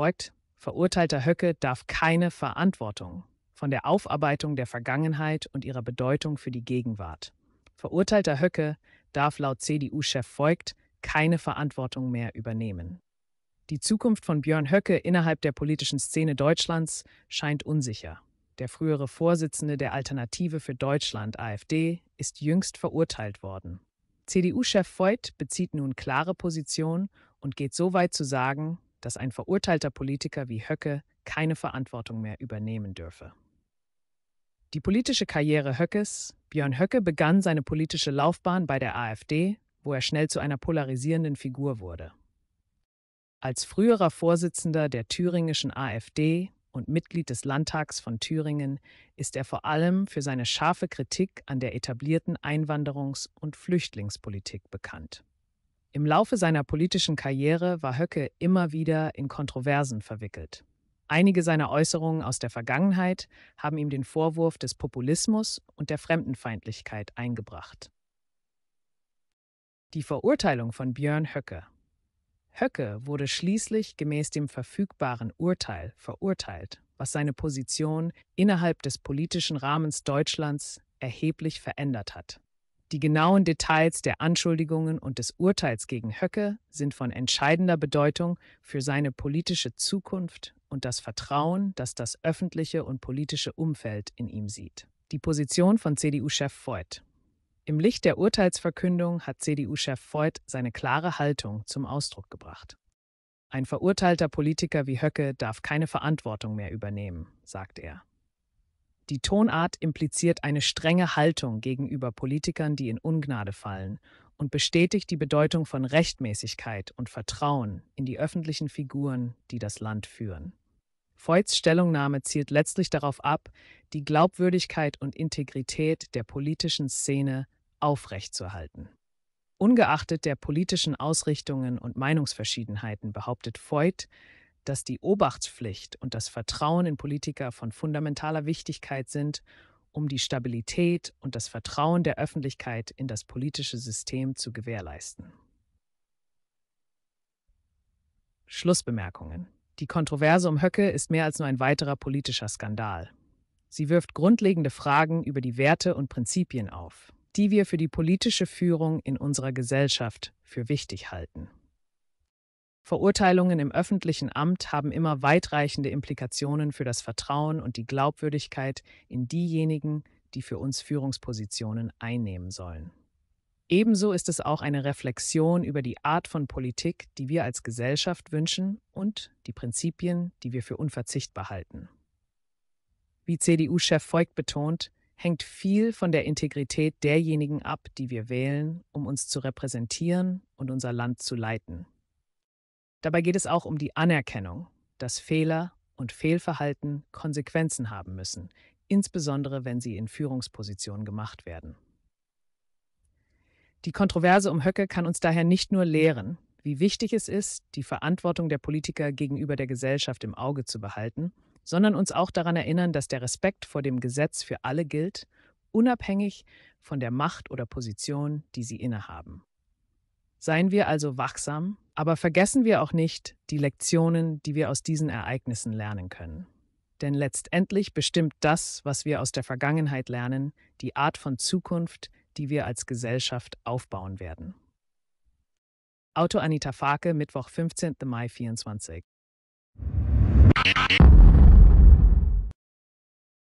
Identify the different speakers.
Speaker 1: folgt, verurteilter Höcke darf keine Verantwortung von der Aufarbeitung der Vergangenheit und ihrer Bedeutung für die Gegenwart. Verurteilter Höcke darf laut CDU-Chef Voigt keine Verantwortung mehr übernehmen. Die Zukunft von Björn Höcke innerhalb der politischen Szene Deutschlands scheint unsicher. Der frühere Vorsitzende der Alternative für Deutschland, AfD, ist jüngst verurteilt worden. CDU-Chef Voigt bezieht nun klare Position und geht so weit zu sagen, dass ein verurteilter Politiker wie Höcke keine Verantwortung mehr übernehmen dürfe. Die politische Karriere Höckes. Björn Höcke begann seine politische Laufbahn bei der AfD, wo er schnell zu einer polarisierenden Figur wurde. Als früherer Vorsitzender der thüringischen AfD und Mitglied des Landtags von Thüringen ist er vor allem für seine scharfe Kritik an der etablierten Einwanderungs- und Flüchtlingspolitik bekannt. Im Laufe seiner politischen Karriere war Höcke immer wieder in Kontroversen verwickelt. Einige seiner Äußerungen aus der Vergangenheit haben ihm den Vorwurf des Populismus und der Fremdenfeindlichkeit eingebracht. Die Verurteilung von Björn Höcke. Höcke wurde schließlich gemäß dem verfügbaren Urteil verurteilt, was seine Position innerhalb des politischen Rahmens Deutschlands erheblich verändert hat. Die genauen Details der Anschuldigungen und des Urteils gegen Höcke sind von entscheidender Bedeutung für seine politische Zukunft und das Vertrauen, das das öffentliche und politische Umfeld in ihm sieht. Die Position von CDU-Chef Voigt. Im Licht der Urteilsverkündung hat CDU-Chef Voigt seine klare Haltung zum Ausdruck gebracht. Ein verurteilter Politiker wie Höcke darf keine Verantwortung mehr übernehmen, sagt er. Die Tonart impliziert eine strenge Haltung gegenüber Politikern, die in Ungnade fallen, und bestätigt die Bedeutung von Rechtmäßigkeit und Vertrauen in die öffentlichen Figuren, die das Land führen. Voits Stellungnahme zielt letztlich darauf ab, die Glaubwürdigkeit und Integrität der politischen Szene aufrechtzuerhalten. Ungeachtet der politischen Ausrichtungen und Meinungsverschiedenheiten behauptet Voigt, dass die Obachtspflicht und das Vertrauen in Politiker von fundamentaler Wichtigkeit sind, um die Stabilität und das Vertrauen der Öffentlichkeit in das politische System zu gewährleisten. Schlussbemerkungen. Die Kontroverse um Höcke ist mehr als nur ein weiterer politischer Skandal. Sie wirft grundlegende Fragen über die Werte und Prinzipien auf, die wir für die politische Führung in unserer Gesellschaft für wichtig halten. Verurteilungen im öffentlichen Amt haben immer weitreichende Implikationen für das Vertrauen und die Glaubwürdigkeit in diejenigen, die für uns Führungspositionen einnehmen sollen. Ebenso ist es auch eine Reflexion über die Art von Politik, die wir als Gesellschaft wünschen und die Prinzipien, die wir für unverzichtbar halten. Wie CDU-Chef Voigt betont, hängt viel von der Integrität derjenigen ab, die wir wählen, um uns zu repräsentieren und unser Land zu leiten. Dabei geht es auch um die Anerkennung, dass Fehler und Fehlverhalten Konsequenzen haben müssen, insbesondere wenn sie in Führungspositionen gemacht werden. Die Kontroverse um Höcke kann uns daher nicht nur lehren, wie wichtig es ist, die Verantwortung der Politiker gegenüber der Gesellschaft im Auge zu behalten, sondern uns auch daran erinnern, dass der Respekt vor dem Gesetz für alle gilt, unabhängig von der Macht oder Position, die sie innehaben. Seien wir also wachsam, aber vergessen wir auch nicht die Lektionen, die wir aus diesen Ereignissen lernen können. Denn letztendlich bestimmt das, was wir aus der Vergangenheit lernen, die Art von Zukunft, die wir als Gesellschaft aufbauen werden. Auto Anita Farke, Mittwoch, 15. Mai 2024.